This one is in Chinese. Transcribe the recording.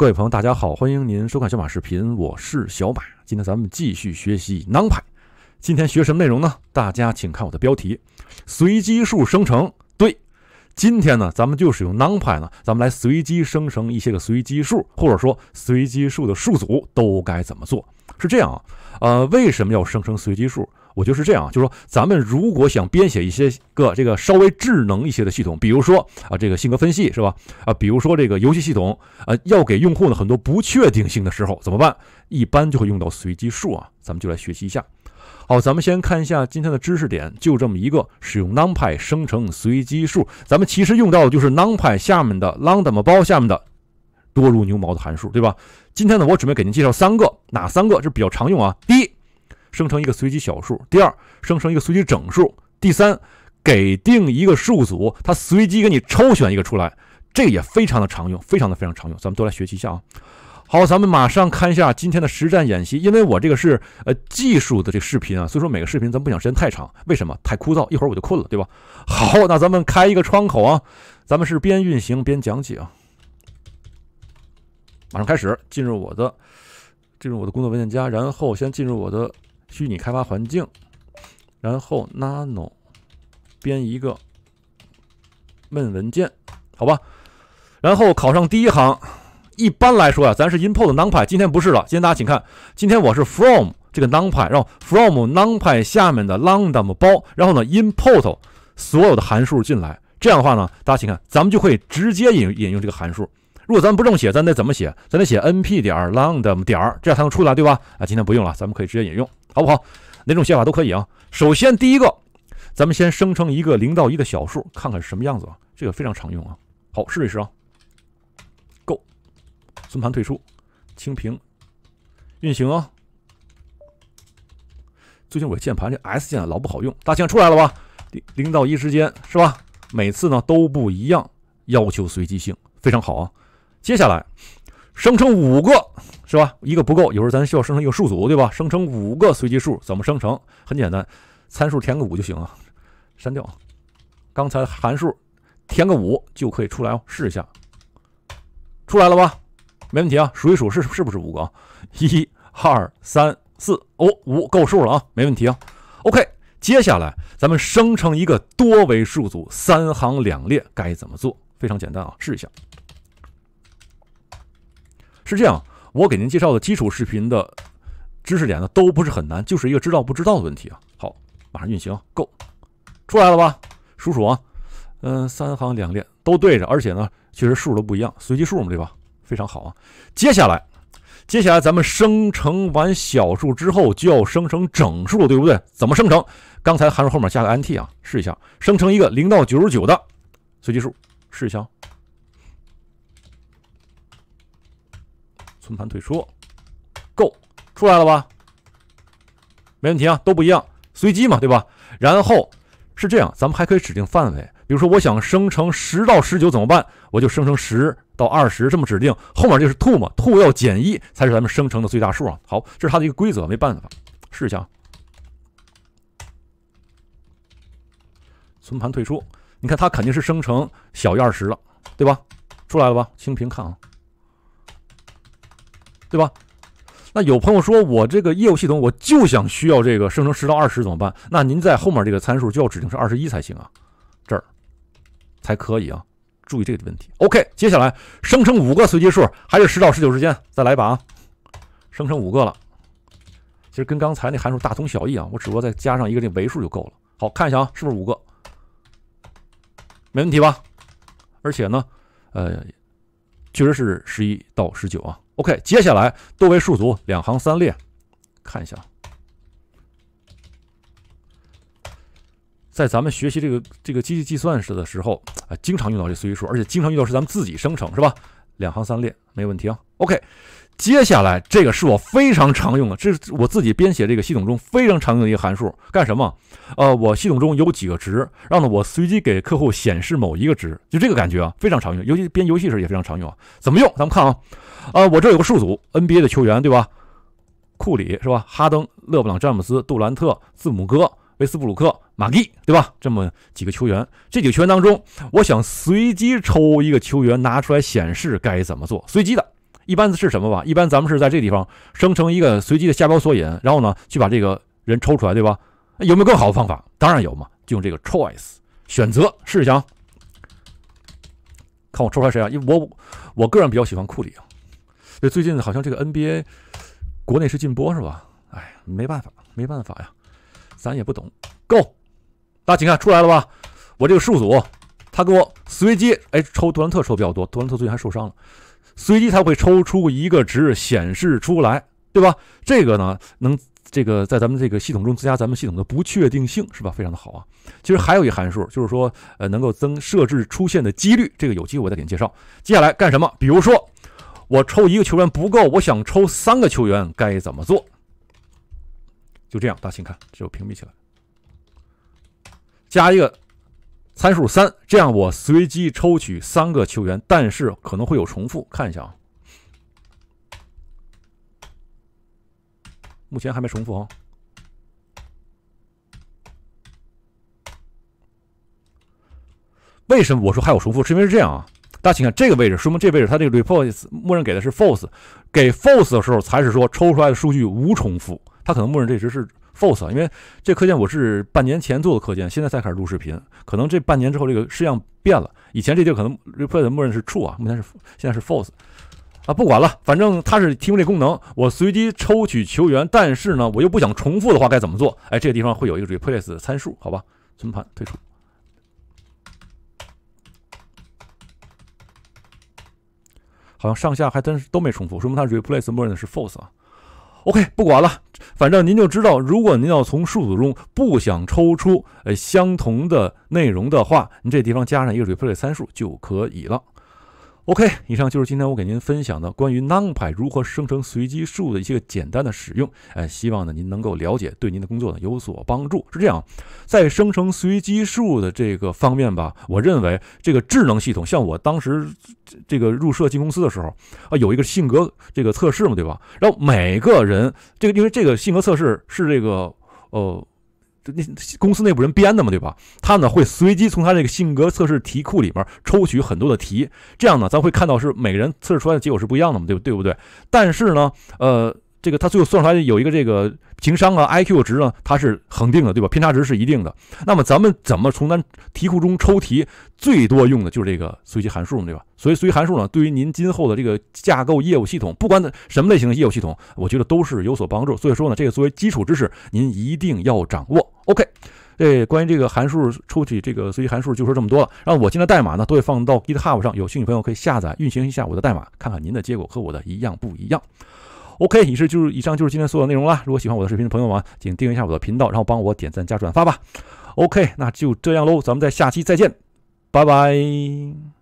各位朋友，大家好，欢迎您收看小马视频，我是小马。今天咱们继续学习 NumPy。今天学什么内容呢？大家请看我的标题：随机数生成。对，今天呢，咱们就使用 NumPy 呢，咱们来随机生成一些个随机数，或者说随机数的数组，都该怎么做？是这样啊，呃，为什么要生成随机数？我就是这样，就是说，咱们如果想编写一些个这个稍微智能一些的系统，比如说啊，这个性格分析是吧？啊，比如说这个游戏系统啊，要给用户呢很多不确定性的时候怎么办？一般就会用到随机数啊。咱们就来学习一下。好，咱们先看一下今天的知识点，就这么一个使用 NumPy 生成随机数。咱们其实用到的就是 NumPy 下面的 l a n d a m 包下面的多如牛毛的函数，对吧？今天呢，我准备给您介绍三个，哪三个是比较常用啊？第一。生成一个随机小数。第二，生成一个随机整数。第三，给定一个数组，它随机给你抽选一个出来。这也非常的常用，非常的非常常用。咱们都来学习一下啊。好，咱们马上看一下今天的实战演习。因为我这个是呃技术的这个视频啊，所以说每个视频咱们不想时间太长，为什么？太枯燥，一会儿我就困了，对吧？好，那咱们开一个窗口啊，咱们是边运行边讲解啊。马上开始，进入我的，进入我的工作文件夹，然后先进入我的。虚拟开发环境，然后 nano 编一个问文件，好吧，然后考上第一行。一般来说啊，咱是 import numpy，今天不是了。今天大家请看，今天我是 from 这个 numpy，然后 from numpy 下面的 lambda 包，然后呢 import 所有的函数进来。这样的话呢，大家请看，咱们就可以直接引引用这个函数。如果咱不这么写，咱得怎么写？咱得写 np 点 lambda 点，这样才能出来，对吧？啊，今天不用了，咱们可以直接引用。好不好？哪种写法都可以啊。首先第一个，咱们先生成一个零到一的小数，看看什么样子啊。这个非常常用啊。好，试一试啊。Go，存盘退出，清屏，运行啊。最近我键盘这 S 键老不好用，大枪出来了吧？零零到一之间是吧？每次呢都不一样，要求随机性，非常好啊。接下来。生成五个是吧？一个不够，有时候咱需要生成一个数组，对吧？生成五个随机数怎么生成？很简单，参数填个五就行啊。删掉，刚才函数填个五就可以出来哦。试一下，出来了吧？没问题啊。数一数是是不是五个？一、二、三、四、哦，五够数了啊，没问题啊。OK，接下来咱们生成一个多维数组，三行两列，该怎么做？非常简单啊，试一下。是这样，我给您介绍的基础视频的知识点呢，都不是很难，就是一个知道不知道的问题啊。好，马上运行，Go，出来了吧？数数啊，嗯，三行两列都对着，而且呢，确实数都不一样，随机数嘛，对吧？非常好啊。接下来，接下来咱们生成完小数之后，就要生成整数，对不对？怎么生成？刚才函数后面加个 int 啊，试一下，生成一个零到九十九的随机数，试一下。存盘退出，Go 出来了吧？没问题啊，都不一样，随机嘛，对吧？然后是这样，咱们还可以指定范围，比如说我想生成十到十九怎么办？我就生成十到二十，这么指定，后面就是 to 嘛，to 要减一才是咱们生成的最大数啊。好，这是它的一个规则，没办法，试一下。存盘退出，你看它肯定是生成小于二十了，对吧？出来了吧？清屏看啊。对吧？那有朋友说，我这个业务系统我就想需要这个生成十到二十怎么办？那您在后面这个参数就要指定是二十一才行啊，这儿才可以啊。注意这个问题。OK，接下来生成五个随机数，还是十到十九之间？再来一把啊！生成五个了，其实跟刚才那函数大同小异啊，我只不过再加上一个这维数就够了。好看一下啊，是不是五个？没问题吧？而且呢，呃，确实是十一到十九啊。OK，接下来多维数组两行三列，看一下，在咱们学习这个这个机器计算式的时候啊，经常用到这随机数，而且经常用到是咱们自己生成，是吧？两行三列没问题啊，OK。接下来这个是我非常常用的，这是我自己编写这个系统中非常常用的一个函数。干什么？呃，我系统中有几个值，让呢我随机给客户显示某一个值，就这个感觉啊，非常常用。尤其编游戏时候也非常常用啊。怎么用？咱们看啊，呃，我这有个数组，NBA 的球员对吧？库里是吧？哈登、勒布朗、詹姆斯、杜兰特、字母哥。维斯布鲁克、马蒂，对吧？这么几个球员，这几个球员当中，我想随机抽一个球员拿出来显示，该怎么做？随机的，一般是什么吧？一般咱们是在这地方生成一个随机的下标索引，然后呢，去把这个人抽出来，对吧？有没有更好的方法？当然有嘛，就用这个 choice 选择，试一下，看我抽出来谁啊？因为我我个人比较喜欢库里啊。这最近好像这个 NBA 国内是禁播是吧？哎，没办法，没办法呀。咱也不懂，Go，大家请看出来了吧？我这个数组，他给我随机哎抽杜兰特抽的比较多，杜兰特最近还受伤了。随机他会抽出一个值显示出来，对吧？这个呢能这个在咱们这个系统中增加咱们系统的不确定性，是吧？非常的好啊。其实还有一函数就是说呃能够增设置出现的几率，这个有机会我再给你介绍。接下来干什么？比如说我抽一个球员不够，我想抽三个球员，该怎么做？就这样，大家请看，就屏蔽起来，加一个参数三，这样我随机抽取三个球员，但是可能会有重复。看一下啊，目前还没重复啊。为什么我说还有重复？是因为是这样啊，大家请看这个位置，说明这位置它这个 r e p o r t s 默认给的是 false，给 false 的时候才是说抽出来的数据无重复。它可能默认这只是 false，因为这课件我是半年前做的课件，现在才开始录视频，可能这半年之后这个事项变了。以前这地儿可能 replace 默认是 true 啊，目前是现在是 false，啊，不管了，反正它是提供这功能。我随机抽取球员，但是呢，我又不想重复的话，该怎么做？哎，这个地方会有一个 replace 参数，好吧，存盘退出。好像上下还真都没重复，说明它 replace 默认是 false 啊。OK，不管了，反正您就知道，如果您要从数组中不想抽出呃相同的内容的话，您这地方加上一个 r e 水分 y 参数就可以了。OK，以上就是今天我给您分享的关于 NumPy 如何生成随机数的一些简单的使用。哎，希望呢您能够了解，对您的工作呢有所帮助。是这样，在生成随机数的这个方面吧，我认为这个智能系统，像我当时这个入设计公司的时候啊，有一个性格这个测试嘛，对吧？然后每个人这个，因为这个性格测试是这个呃。那公司内部人编的嘛，对吧？他呢会随机从他这个性格测试题库里面抽取很多的题，这样呢，咱会看到是每个人测试出来的结果是不一样的嘛，对不？对不对？但是呢，呃。这个它最后算出来有一个这个情商啊，IQ 值呢，它是恒定的，对吧？偏差值是一定的。那么咱们怎么从咱题库中抽题？最多用的就是这个随机函数，对吧？所以随机函数呢，对于您今后的这个架构业务系统，不管什么类型的业务系统，我觉得都是有所帮助。所以说呢，这个作为基础知识，您一定要掌握。OK，这关于这个函数抽取这个随机函数就说这么多了。然后我今天的代码呢，都会放到 GitHub 上，有兴趣朋友可以下载运行一下我的代码，看看您的结果和我的一样不一样。OK，以上就是今天所有内容了。如果喜欢我的视频的朋友们，请订阅一下我的频道，然后帮我点赞加转发吧。OK，那就这样喽，咱们在下期再见，拜拜。